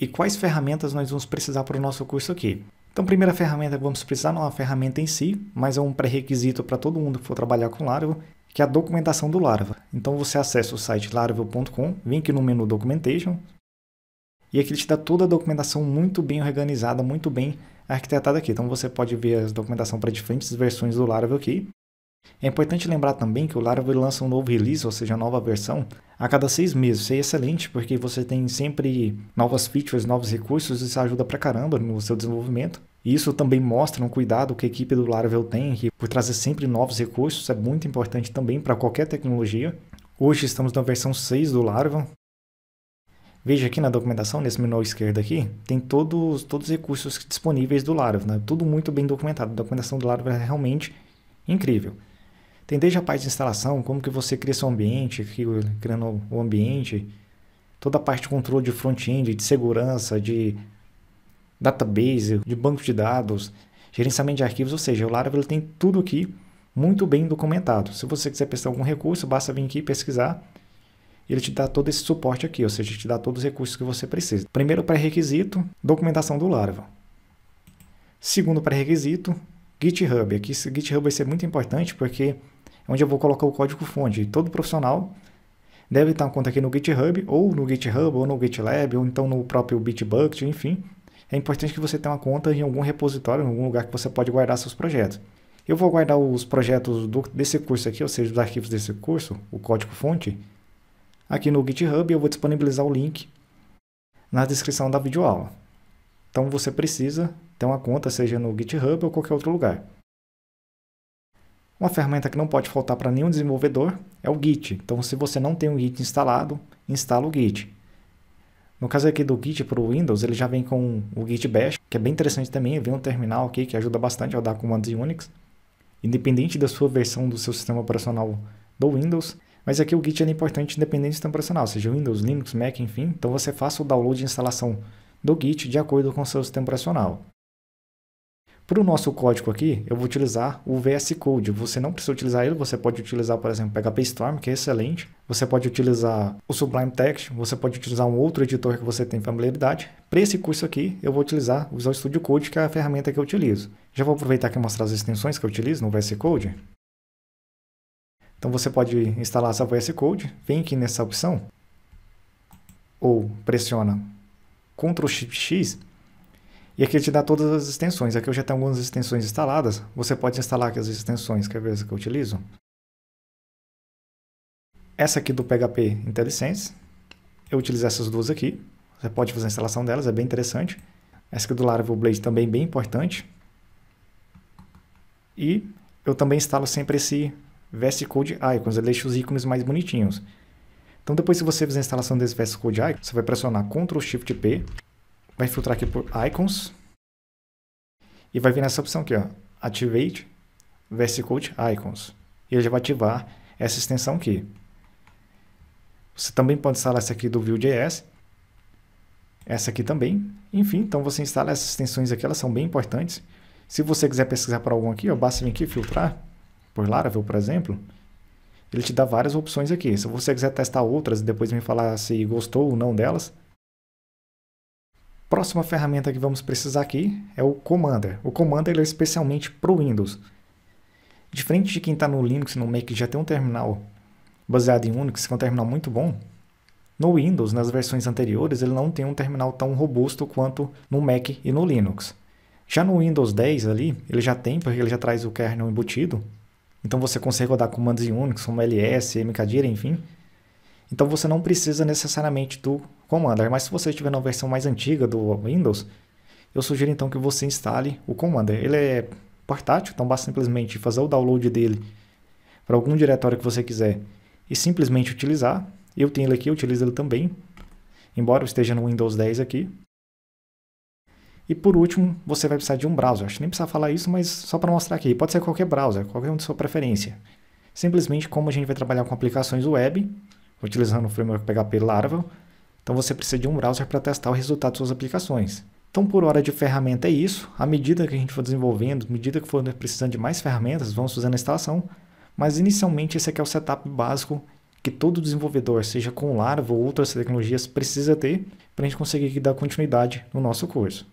e quais ferramentas nós vamos precisar para o nosso curso aqui. Então, primeira ferramenta que vamos precisar não é uma ferramenta em si, mas é um pré-requisito para todo mundo que for trabalhar com Laravel, que é a documentação do Laravel. Então, você acessa o site laravel.com, vem aqui no menu Documentation, e aqui ele te dá toda a documentação muito bem organizada, muito bem arquitetada aqui. Então, você pode ver a documentação para diferentes versões do Laravel aqui, é importante lembrar também que o Laravel lança um novo release, ou seja, nova versão, a cada seis meses. Isso é excelente porque você tem sempre novas features, novos recursos, isso ajuda pra caramba no seu desenvolvimento. E isso também mostra um cuidado que a equipe do Laravel tem que por trazer sempre novos recursos, é muito importante também para qualquer tecnologia. Hoje estamos na versão 6 do Laravel. Veja aqui na documentação, nesse menu esquerdo aqui, tem todos, todos os recursos disponíveis do Laravel, né? tudo muito bem documentado. A documentação do Laravel é realmente incrível. Tem desde a parte de instalação, como que você cria seu ambiente, criando o ambiente, toda a parte de controle de front-end, de segurança, de database, de banco de dados, gerenciamento de arquivos, ou seja, o Laravel tem tudo aqui muito bem documentado. Se você quiser pesquisar algum recurso, basta vir aqui pesquisar ele te dá todo esse suporte aqui, ou seja, te dá todos os recursos que você precisa. Primeiro pré-requisito, documentação do Laravel. Segundo pré-requisito, GitHub. Aqui GitHub vai ser muito importante porque onde eu vou colocar o código-fonte. Todo profissional deve estar com conta aqui no GitHub, ou no GitHub, ou no GitLab, ou então no próprio Bitbucket, enfim. É importante que você tenha uma conta em algum repositório, em algum lugar que você pode guardar seus projetos. Eu vou guardar os projetos do, desse curso aqui, ou seja, os arquivos desse curso, o código-fonte, aqui no GitHub e eu vou disponibilizar o link na descrição da videoaula. Então você precisa ter uma conta, seja no GitHub ou qualquer outro lugar. Uma ferramenta que não pode faltar para nenhum desenvolvedor é o Git. Então, se você não tem o Git instalado, instala o Git. No caso aqui do Git para o Windows, ele já vem com o Git Bash, que é bem interessante também. Vem um terminal aqui que ajuda bastante a dar comandos em Unix, independente da sua versão do seu sistema operacional do Windows. Mas aqui o Git é importante independente do sistema operacional, seja Windows, Linux, Mac, enfim. Então você faça o download e instalação do Git de acordo com o seu sistema operacional. Para o nosso código aqui, eu vou utilizar o VS Code. Você não precisa utilizar ele, você pode utilizar, por exemplo, PHP Storm, que é excelente. Você pode utilizar o Sublime Text, você pode utilizar um outro editor que você tem familiaridade. Para esse curso aqui, eu vou utilizar o Visual Studio Code, que é a ferramenta que eu utilizo. Já vou aproveitar aqui e mostrar as extensões que eu utilizo no VS Code. Então você pode instalar essa VS Code, vem aqui nessa opção, ou pressiona Ctrl Shift X e aqui ele te dá todas as extensões. Aqui eu já tenho algumas extensões instaladas. Você pode instalar aqui as extensões. Quer ver as que eu utilizo? Essa aqui do PHP IntelliSense. Eu utilizo essas duas aqui. Você pode fazer a instalação delas, é bem interessante. Essa aqui do Laravel Blade também é bem importante. E eu também instalo sempre esse VS Code Icons, ele deixa os ícones mais bonitinhos. Então depois se você fizer a instalação desse VS Code Icons, você vai pressionar Ctrl Shift P vai filtrar aqui por icons e vai vir nessa opção aqui, ó, Activate VS Code Icons. E ele já vai ativar essa extensão aqui. Você também pode instalar essa aqui do Vue.js, essa aqui também. Enfim, então você instala essas extensões aqui, elas são bem importantes. Se você quiser pesquisar por algum aqui, ó, basta vir aqui filtrar por Laravel, por exemplo. Ele te dá várias opções aqui. Se você quiser testar outras e depois me falar se gostou ou não delas, Próxima ferramenta que vamos precisar aqui é o Commander. O Commander ele é especialmente para o Windows. Diferente de quem está no Linux e no Mac já tem um terminal baseado em Unix, que é um terminal muito bom, no Windows, nas versões anteriores, ele não tem um terminal tão robusto quanto no Mac e no Linux. Já no Windows 10 ali, ele já tem, porque ele já traz o kernel embutido. Então você consegue rodar comandos em Unix, como ls, mkdir, enfim. Então você não precisa necessariamente do Commander, mas se você estiver na versão mais antiga do Windows, eu sugiro então que você instale o Commander. Ele é portátil, então basta simplesmente fazer o download dele para algum diretório que você quiser e simplesmente utilizar. Eu tenho ele aqui, eu utilizo ele também, embora eu esteja no Windows 10 aqui. E por último, você vai precisar de um browser. Acho que nem precisa falar isso, mas só para mostrar aqui. Pode ser qualquer browser, qualquer um de sua preferência. Simplesmente como a gente vai trabalhar com aplicações web, utilizando o framework PHP Laravel, então você precisa de um browser para testar o resultado de suas aplicações. Então, por hora de ferramenta é isso. À medida que a gente for desenvolvendo, à medida que for precisando de mais ferramentas, vamos fazendo a instalação. Mas inicialmente esse aqui é o setup básico que todo desenvolvedor, seja com Laravel ou outras tecnologias, precisa ter para a gente conseguir dar continuidade no nosso curso.